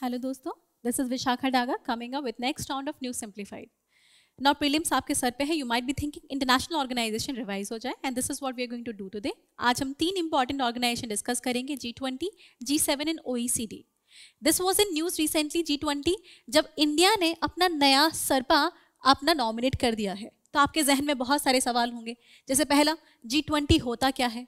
Hello दोस्तों this is Vishakha Daga coming up with next round of new simplified now prelims आपके सर पे है you might be thinking international organisation revise हो जाए and this is what we are going to do today आज हम तीन इंपॉर्टेंट ऑर्गेनाइजेशन डिस्कस करेंगे G twenty G seven and O this was in news recently G जब India ने अपना नया सरपा अपना नॉमिनेट कर दिया है तो आपके जहन में बहुत सारे सवाल होंगे जैसे पहला जी होता क्या है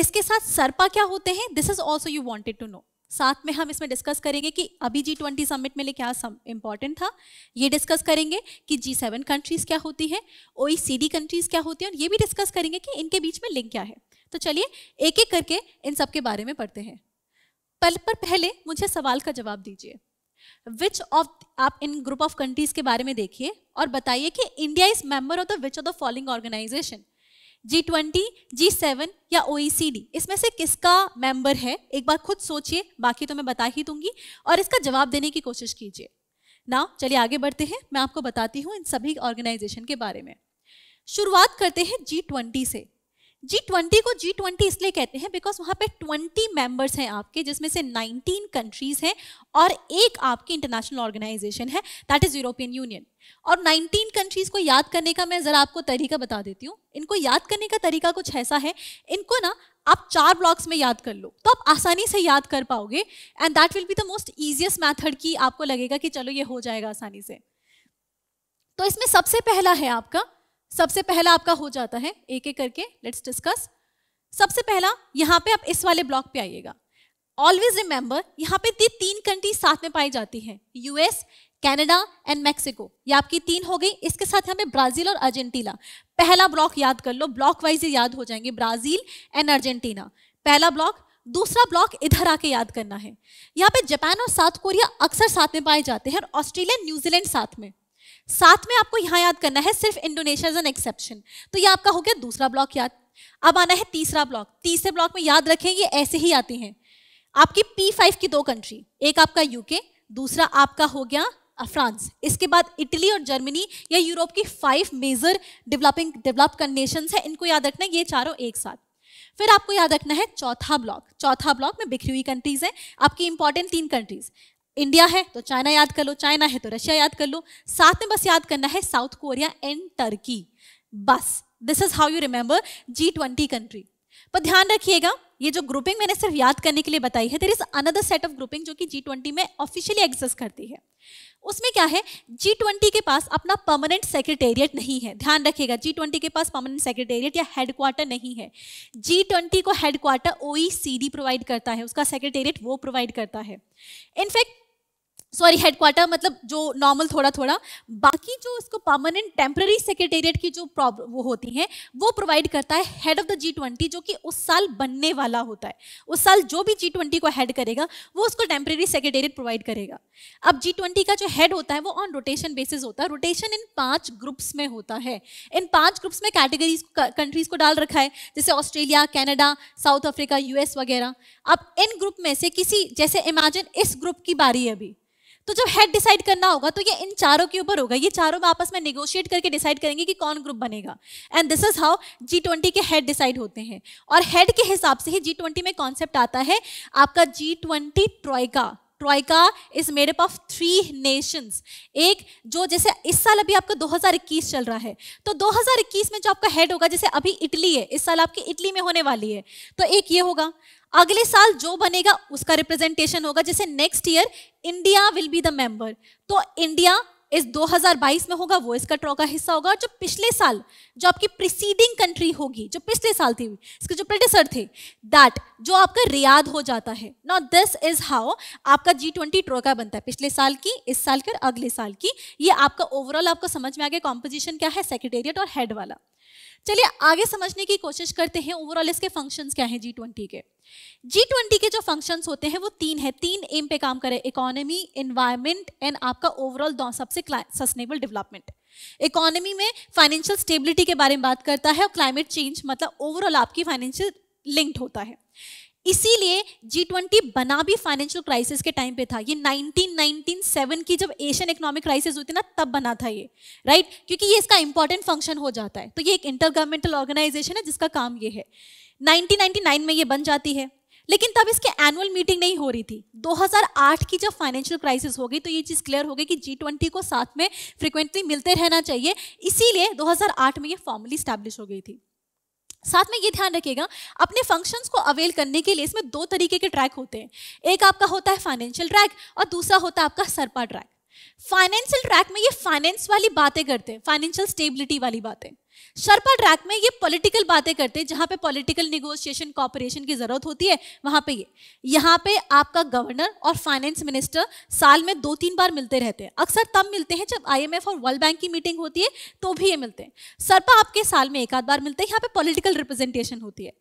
इसके साथ सरपा क्या होते हैं this is also you wanted to know साथ में हम इसमें डिस्कस करेंगे कि अभी जी ट्वेंटी समिट में क्या इंपॉर्टेंट था ये डिस्कस करेंगे कि जी सेवन कंट्रीज़ क्या होती है ओ कंट्रीज़ क्या होती हैं और ये भी डिस्कस करेंगे कि इनके बीच में लिंक क्या है तो चलिए एक एक करके इन सब के बारे में पढ़ते हैं पल पर पहले मुझे सवाल का जवाब दीजिए विच ऑफ आप इन ग्रुप ऑफ कंट्रीज़ के बारे में देखिए और बताइए कि India is member of the which of the following organisation G twenty G seven या ओ e इसमें से किसका मेंबर है एक बार खुद सोचिए बाकी तो मैं बता ही दूंगी और इसका जवाब देने की कोशिश कीजिए ना चलिए आगे बढ़ते हैं मैं आपको बताती हूँ इन सभी ऑर्गेनाइजेशन के बारे में शुरुआत करते हैं जी ट्वेंटी से जी ट्वेंटी को जी ट्वेंटी इसलिए कहते हैं बिकॉज वहाँ पे ट्वेंटी मेंबर्स हैं आपके जिसमें से नाइनटीन कंट्रीज हैं और एक आपकी इंटरनेशनल ऑर्गेनाइजेशन है दैट इज़ यूरोपियन यूनियन और नाइनटीन कंट्रीज़ को याद करने का मैं ज़रा आपको तरीका बता देती हूँ इनको याद करने का तरीका कुछ ऐसा है इनको ना आप चार ब्लॉक्स में याद कर लो तो आप आसानी से याद कर पाओगे and that will be the most easiest method की आपको लगेगा कि चलो ये हो जाएगा आसानी से तो इसमें सबसे पहला है आपका सबसे पहला आपका हो जाता है एक एक करके लेट्स डिस्कस सबसे पहला यहाँ पे आप इस वाले ब्लॉक पे आइएगा ऑलवेज रिमेंबर यहाँ पे तीन कंट्रीज साथ में पाई जाती हैं यूएस कनाडा एंड मैक्सिको ये आपकी तीन हो गई इसके साथ यहाँ पे ब्राजील और अर्जेंटीना पहला ब्लॉक याद कर लो ब्लॉक वाइज याद हो जाएंगे ब्राजील एंड अर्जेंटीना पहला ब्लॉक दूसरा ब्लॉक इधर आके याद करना है यहाँ पे जापान और साउथ कोरिया अक्सर साथ में पाए जाते हैं और ऑस्ट्रेलिया न्यूजीलैंड साथ में साथ में आपको यहां याद करना है सिर्फ इंडोनेशिया इज एन एक्सेप्शन तो ये आपका हो गया दूसरा ब्लॉक याद अब आना है तीसरा ब्लॉक तीसरे ब्लॉक में याद रखें ये ऐसे ही आते हैं आपकी पी फाइव की दो कंट्री एक आपका यूके दूसरा आपका हो गया फ्रांस इसके बाद इटली और जर्मनी या यूरोप की five major developing develop nation है इनको याद रखना है ये चारों एक साथ फिर आपको याद रखना है चौथा ब्लॉक चौथा ब्लॉक में बिखरी हुई कंट्रीज है आपकी इंपॉर्टेंट तीन कंट्रीज इंडिया है तो चाइना याद कर लो चाइना है तो रशिया याद कर लो साथ में बस याद करना है साउथ कोरिया एंड टर्की बस this is how you remember G twenty country पर ध्यान रखिएगा ये जो ग्रुपिंग मैंने सिर्फ याद करने के लिए बताई है there is another set of grouping जो कि जी ट्वेंटी में ऑफिशियली एग्जिस्ट करती है उसमें क्या है जी ट्वेंटी के पास अपना परमानेंट सेक्रेटेरिएट नहीं है ध्यान रखिएगा जी ट्वेंटी के पास परमानेंट सेक्रेटेरिएट या हेडक्वार्टर नहीं है जी ट्वेंटी को हेडक्वार्टर ओ प्रोवाइड करता है उसका सेक्रेटेरिएट वो प्रोवाइड करता है इनफैक्ट सॉरी हेडक्वार्टर मतलब जो नॉर्मल थोड़ा थोड़ा बाकी जो इसको परमानेंट टेम्प्रेरी सेक्रेटेरिएट की जो प्रॉब्लम वो होती हैं वो प्रोवाइड करता है head of the G twenty जो कि उस साल बनने वाला होता है उस साल जो भी जी ट्वेंटी को हेड करेगा वो उसको टेम्प्रेरी सेक्रेटेरिएट प्रोवाइड करेगा अब जी ट्वेंटी का जो हेड होता है वो ऑन रोटेशन बेसिस होता है रोटेशन इन पाँच ग्रुप्स में होता है इन पाँच ग्रुप्स में कैटेगरीज कंट्रीज को डाल रखा है जैसे Australia Canada South Africa US वगैरह अब इन ग्रुप में से किसी जैसे इमेजिन इस ग्रुप की बारी है अभी तो जब हेड डिसाइड करना होगा तो ये इन चारों के ऊपर होगा ये चारों में आपस में नेगोशिएट करके डिसाइड करेंगे कि कौन ग्रुप बनेगा and this is how G twenty के हेड डिसाइड होते हैं और हेड के हिसाब से ही जी ट्वेंटी में कॉन्सेप्ट आता है आपका G twenty troika troika is made up of three nations एक जो जैसे इस साल अभी आपका 2021 चल रहा है तो 2021 में जो आपका हेड होगा जैसे अभी इटली है इस साल आपकी इटली में होने वाली है तो एक ये होगा अगले साल जो बनेगा उसका रिप्रेजेंटेशन होगा जैसे next year India will be the member तो इंडिया इस 2022 में होगा वो इसका ट्रॉ का हिस्सा होगा और जो पिछले साल जो आपकी प्रिसीडिंग कंट्री होगी जो पिछले साल थी इसके जो प्रेडिसर थे दैट जो आपका रियाद हो जाता है नॉट दिस इज हाउ आपका जी ट्वेंटी ट्रो का बनता है पिछले साल की इस साल की और अगले साल की ये आपका ओवरऑल आपको समझ में आ गया कॉम्पोजिशन क्या है सेक्रेटेरिएट और हेड वाला चलिए आगे समझने की कोशिश करते हैं ओवरऑल इसके फंक्शंस क्या हैं जी ट्वेंटी के जी ट्वेंटी के जो फंक्शंस होते हैं वो तीन है तीन एम पे काम करें इकोनॉमी इन्वायरमेंट एंड आपका ओवरऑल सबसे सस्टेनेबल डेवलपमेंट इकोनॉमी में फाइनेंशियल स्टेबिलिटी के बारे में बात करता है और क्लाइमेट चेंज मतलब ओवरऑल आपकी फाइनेंशियल लिंक्ड होता है इसीलिए जी ट्वेंटी बना भी फाइनेंशियल क्राइसिस के टाइम पे था ये 1997 की जब एशियन इकोनॉमिक क्राइसिस हुई थी ना तब बना था ये राइट right? क्योंकि ये इसका इंपॉर्टेंट फंक्शन हो जाता है तो ये एक इंटर गवर्नमेंटल ऑर्गेनाइजेशन है जिसका काम ये है 1999 में ये बन जाती है लेकिन तब इसके एनुअल मीटिंग नहीं हो रही थी 2008 की जब फाइनेंशियल क्राइसिस हो गई तो ये चीज़ क्लियर हो गई कि जी को साथ में फ्रिक्वेंटली मिलते रहना चाहिए इसीलिए दो में ये फॉर्मली स्टैब्लिश हो गई थी साथ में ये ध्यान रखिएगा अपने फंक्शंस को अवेल करने के लिए इसमें दो तरीके के ट्रैक होते हैं एक आपका होता है फाइनेंशियल ट्रैक और दूसरा होता है आपका सरपा ट्रैक फाइनेंशियल ट्रैक में ये फाइनेंस वाली बातें करते हैं फाइनेंशियल स्टेबिलिटी वाली बातें शर्पा ट्रैक में ये पॉलिटिकल बातें करते हैं जहाँ पे पॉलिटिकल निगोशिएशन कॉपरेशन की ज़रूरत होती है वहाँ पे ये यहाँ पे आपका गवर्नर और फाइनेंस मिनिस्टर साल में दो तीन बार मिलते रहते हैं अक्सर तब मिलते हैं जब आईएमएफ और वर्ल्ड बैंक की मीटिंग होती है तो भी ये मिलते हैं सरपा आपके साल में एक आध बार मिलते हैं यहाँ पे पॉलिटिकल रिप्रेजेंटेशन होती है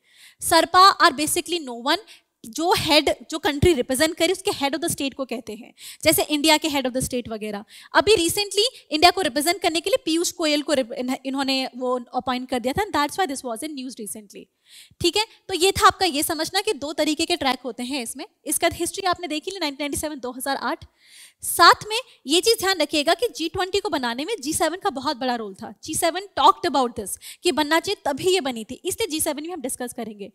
Sherpa are basically no one जो हेड जो कंट्री रिप्रेजेंट करे उसके हेड ऑफ द स्टेट को कहते हैं जैसे इंडिया के हेड ऑफ द स्टेट वगैरह अभी रिसेंटली इंडिया को रिप्रेजेंट करने के लिए पीयूष गोयल को इन्होंने वो अपॉइंट कर दिया था that's why this was in news recently ठीक है तो ये था आपका ये समझना कि दो तरीके के ट्रैक होते हैं इसमें इसका हिस्ट्री आपने देखी ली नाइनटीन 2008 साथ में ये चीज़ ध्यान रखिएगा कि जी को बनाने में जी का बहुत बड़ा रोल था G seven talked about this कि बनना चाहिए तभी ये बनी थी इसलिए जी सेवन भी हम डिस्कस करेंगे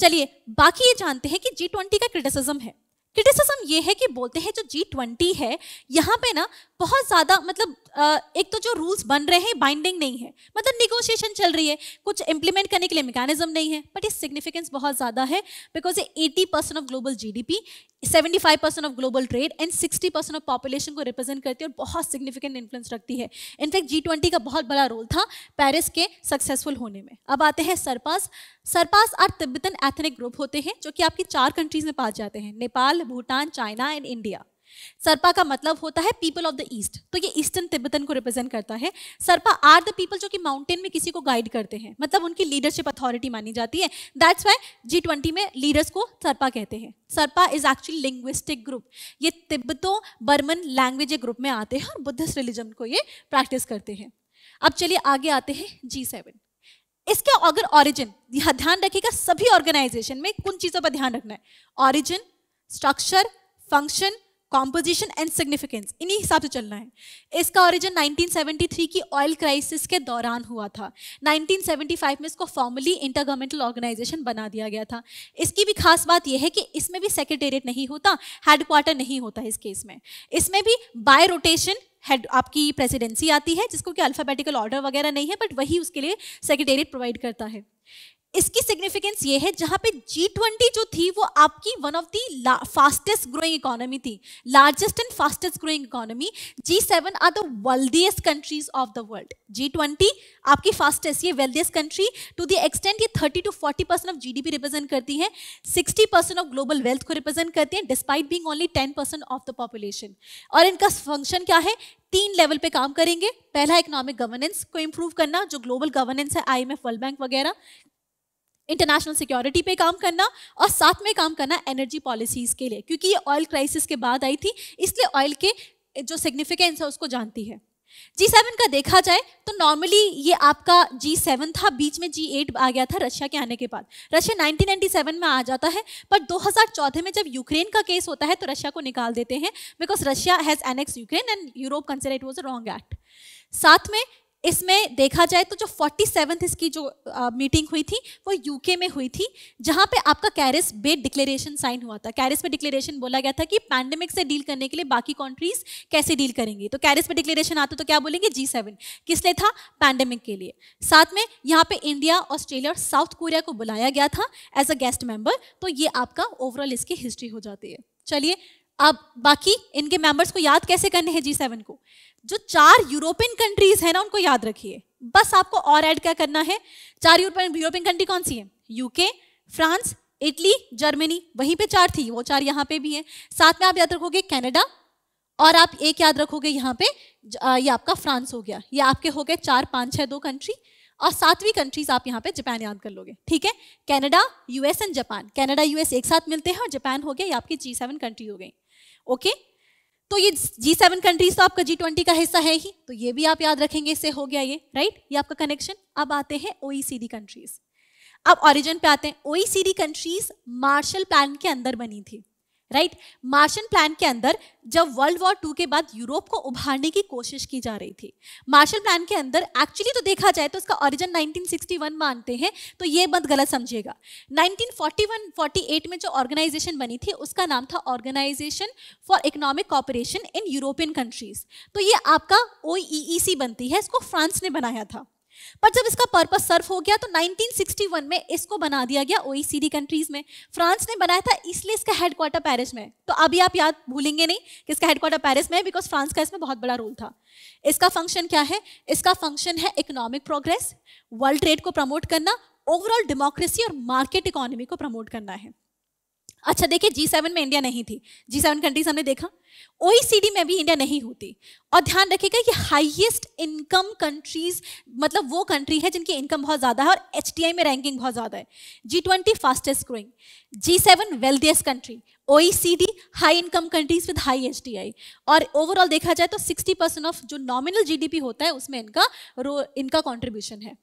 चलिए बाकी ये जानते हैं कि जी ट्वेंटी का क्रिटिसिज्म है क्रिटिसिज्म ये है कि बोलते हैं जो जी ट्वेंटी है यहाँ पे ना बहुत ज़्यादा मतलब एक तो जो रूल्स बन रहे हैं बाइंडिंग नहीं है मतलब निगोशिएशन चल रही है कुछ इंप्लीमेंट करने के लिए मैकेनिज्म नहीं है बट ये सिग्निफिकेंस बहुत ज़्यादा है because eighty percent of global G D percent of global trade and sixty percent of population को रिप्रेजेंट करती है और बहुत सिग्निफिकेंट इन्फ्लुएंस रखती है इनफैक्ट जी ट्वेंटी का बहुत बड़ा रोल था पैरिस के सक्सेसफुल होने में अब आते हैं Sherpas Sherpas are Tibetan ethnic group होते हैं जो कि आपकी चार कंट्रीज में पास जाते हैं Nepal Bhutan China and India Sherpa का मतलब होता है पीपल ऑफ द ईस्ट तो ये ईस्टर्न तिब्बतन को रिप्रेजेंट करता है सरपा आर द पीपल जो कि माउंटेन में किसी को गाइड करते हैं मतलब उनकी लीडरशिप अथॉरिटी मानी जाती है दैट्स वाई जी ट्वेंटी में लीडर्स को सरपा कहते हैं Sherpa is actually linguistic group ये तिब्बतो बर्मन लैंग्वेज ग्रुप में आते हैं और बुद्धिस्ट रिलीजन को ये प्रैक्टिस करते हैं अब चलिए आगे आते हैं जी सेवन इसका अगर ऑरिजिन ध्यान रखिएगा सभी ऑर्गेनाइजेशन में उन चीज़ों पर ध्यान रखना है origin structure function composition and significance इन्हीं हिसाब से चलना है इसका ओरिजिन 1973 की ऑयल क्राइसिस के दौरान हुआ था 1975 में इसको फॉर्मली इंटरगवर्नमेंटल ऑर्गेनाइजेशन बना दिया गया था इसकी भी खास बात यह है कि इसमें भी सेक्रेटेरिएट नहीं होता हेडक्वार्टर नहीं होता इस केस में इसमें भी बाय रोटेशन हेड आपकी प्रेसिडेंसी आती है जिसको कि अल्फ़ाबेटिकल ऑर्डर वगैरह नहीं है बट वही उसके लिए सेक्रेटेरिएट प्रोवाइड करता है इसकी सिग्निफिकेंस ये है जहां पे जी ट्वेंटी जो थी वो आपकी one of the fastest growing economy थी largest and fastest growing economy G seven are the wealthiest countries of the world G twenty आपकी फास्टेस्ट ये wealthiest country to the extent ये thirty two forty percent of GDP represent करती है sixty percent of global wealth को represent करती है despite being only ten of the population और इनका फंक्शन क्या है तीन लेवल पे काम करेंगे पहला इकोनॉमिक गवर्नेंस को इम्प्रूव करना जो ग्लोबल गवर्नेंस है आईएमएफ वर्ल्ड बैंक वगैरह इंटरनेशनल सिक्योरिटी पे काम करना और साथ में काम करना एनर्जी पॉलिसीज़ के लिए क्योंकि ये ऑयल क्राइसिस के बाद आई थी इसलिए ऑयल के जो सिग्निफिकेंस है उसको जानती है जी सेवन का देखा जाए तो नॉर्मली ये आपका जी सेवन था बीच में जी एट आ गया था रशिया के आने के बाद रशिया 1997 में आ जाता है पर 2014 में जब यूक्रेन का केस होता है तो रशिया को निकाल देते हैं because Russia has annex Ukraine and Europe consider it was a wrong act साथ में इसमें देखा जाए तो जो फोर्टी सेवन इसकी जो आ, मीटिंग हुई थी वो यूके में हुई थी जहां पे आपका कैरिस बे डिक्लेरेशन साइन हुआ था कैरिस पे डिक्लेरेशन बोला गया था कि पैंडेमिक से डील करने के लिए बाकी कंट्रीज कैसे डील करेंगी तो कैरिस पे डिक्लेरेशन आते तो क्या बोलेंगे जी सेवन किसने था पैंडेमिक के लिए साथ में यहाँ पे इंडिया ऑस्ट्रेलिया और साउथ कोरिया को बुलाया गया था एज अ गेस्ट मेंबर तो ये आपका ओवरऑल इसकी हिस्ट्री हो जाती है चलिए अब बाकी इनके मेंबर्स को याद कैसे करने हैं जी सेवन को जो चार यूरोपियन कंट्रीज है ना उनको याद रखिए बस आपको और ऐड क्या करना है चार यूरोपियन यूरोपियन कंट्री कौन सी है यूके फ्रांस इटली जर्मनी वहीं पे चार थी वो चार यहाँ पे भी है साथ में आप याद रखोगे कैनेडा और आप एक याद रखोगे यहाँ पे ये आपका फ्रांस हो गया ये आपके हो गए चार पाँच छः दो कंट्री और सातवीं कंट्रीज आप यहाँ पे जापान याद कर लोगे ठीक है Canada US and Japan Canada US एक साथ मिलते हैं और जापान हो गया ये आपकी जी सेवन कंट्री हो गई ओके तो ये जी सेवन कंट्रीज तो आपका जी ट्वेंटी का हिस्सा है ही तो ये भी आप याद रखेंगे इससे हो गया ये राइट ये आपका कनेक्शन अब आते हैं ओईसीडी कंट्रीज e अब ओरिजिन पे आते हैं ओईसीडी कंट्रीज मार्शल प्लान के अंदर बनी थी राइट मार्शन प्लान के अंदर जब वर्ल्ड वॉर टू के बाद यूरोप को उभारने की कोशिश की जा रही थी मार्शल प्लान के अंदर एक्चुअली तो देखा जाए तो उसका ओरिजिन 1961 मानते हैं तो ये मत गलत समझिएगा 1941 48 में जो ऑर्गेनाइजेशन बनी थी उसका नाम था organization for economic cooperation in European countries तो ये आपका ओ e e बनती है इसको फ्रांस ने बनाया था पर जब इसका पर्पज सर्व हो गया तो 1961 में इसको बना दिया गया ओईसीडी कंट्रीज e में फ्रांस ने बनाया था इसलिए इसका हेडक्वार्टर पेरिस में तो अभी आप याद भूलेंगे नहीं कि इसका हेडक्वार्टर पेरिस में है बिकॉज फ्रांस का इसमें बहुत बड़ा रोल था इसका फंक्शन क्या है इसका फंक्शन है इकोनॉमिक प्रोग्रेस वर्ल्ड ट्रेड को प्रमोट करना ओवरऑल डेमोक्रेसी और मार्केट इकोनॉमी को प्रमोट करना है अच्छा देखिए जी सेवन में इंडिया नहीं थी जी सेवन कंट्रीज हमने देखा ओईसीडी e में भी इंडिया नहीं होती और ध्यान रखिएगा कि हाईएस्ट इनकम कंट्रीज मतलब वो कंट्री है जिनकी इनकम बहुत ज़्यादा है और एच में रैंकिंग बहुत ज़्यादा है G twenty fastest growing G seven wealthiest country ओ high income countries with high H और ओवरऑल देखा जाए तो सिक्सटी परसेंट ऑफ जो नॉमिनल जी होता है उसमें इनका इनका कॉन्ट्रीब्यूशन है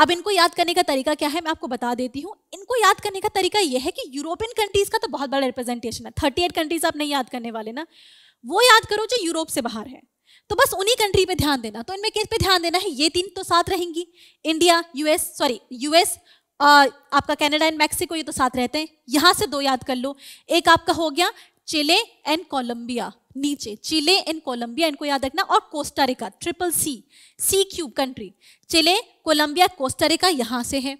अब इनको याद करने का तरीका क्या है मैं आपको बता देती हूँ इनको याद करने का तरीका यह है कि यूरोपियन कंट्रीज़ का तो बहुत बड़ा रिप्रेजेंटेशन है थर्टी एट कंट्रीज़ आप नहीं याद करने वाले ना वो याद करो जो यूरोप से बाहर है तो बस उन्हीं कंट्री पे ध्यान देना तो इनमें किस पे ध्यान देना है ये तीन तो साथ रहेंगी इंडिया यूएस सॉरी यूएस आपका कैनेडा एंड मैक्सिको ये तो साथ रहते हैं यहां से दो याद कर लो एक आपका हो गया चिले एंड कोलंबिया नीचे चिले एंड कोलंबिया इनको याद रखना और कोस्टारिका ट्रिपल सी सी क्यूब कंट्री चिले कोलंबिया कोस्टारिका यहां से है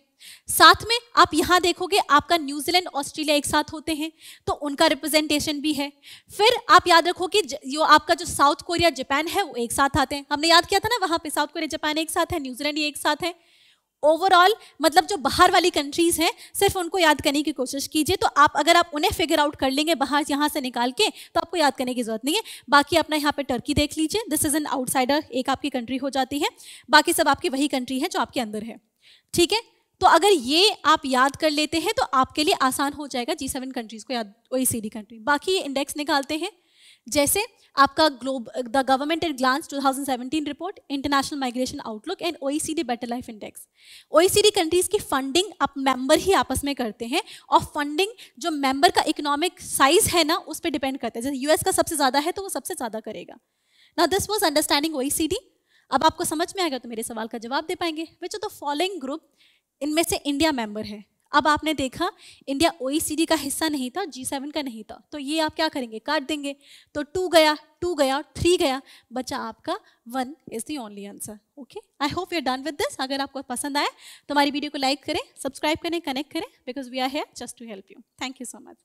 साथ में आप यहां देखोगे आपका न्यूजीलैंड ऑस्ट्रेलिया एक साथ होते हैं तो उनका रिप्रेजेंटेशन भी है फिर आप याद रखो कि जो आपका जो साउथ कोरिया जापान है वो एक साथ आते हैं हमने याद किया था ना वहां पे साउथ कोरिया जापान एक साथ है न्यूजीलैंड एक साथ है ओवरऑल मतलब जो बाहर वाली कंट्रीज़ हैं सिर्फ उनको याद करने की कोशिश कीजिए तो आप अगर आप उन्हें फिगर आउट कर लेंगे बाहर यहाँ से निकाल के तो आपको याद करने की ज़रूरत नहीं है बाकी अपना यहाँ पे टर्की देख लीजिए दिस इज़ एन आउटसाइडर एक आपकी कंट्री हो जाती है बाकी सब आपकी वही कंट्री है जो आपके अंदर है ठीक है तो अगर ये आप याद कर लेते हैं तो आपके लिए आसान हो जाएगा जी सेवन कंट्रीज़ को याद ओ कंट्री बाकी ये इंडेक्स निकालते हैं जैसे आपका globe the government at glance 2017 report international migration outlook and OECD better life index OECD countries की फंडिंग आप मेंबर ही आपस में करते हैं और फंडिंग जो मेंबर का इकोनॉमिक साइज है ना उस पर डिपेंड करता है जैसे यूएस का सबसे ज़्यादा है तो वो सबसे ज़्यादा करेगा ना दिस वॉज अंडरस्टैंडिंग ओ अब आपको समझ में आएगा तो मेरे सवाल का जवाब दे पाएंगे which are the following group इनमें से इंडिया मेंबर है अब आपने देखा इंडिया ओ e का हिस्सा नहीं था जी सेवन का नहीं था तो ये आप क्या करेंगे काट देंगे तो टू गया टू गया थ्री गया बचा आपका one is the only answer okay I hope you done with this अगर आपको पसंद आए तो हमारी वीडियो को लाइक करें सब्सक्राइब करें कनेक्ट करें because we are here just to help you thank you so much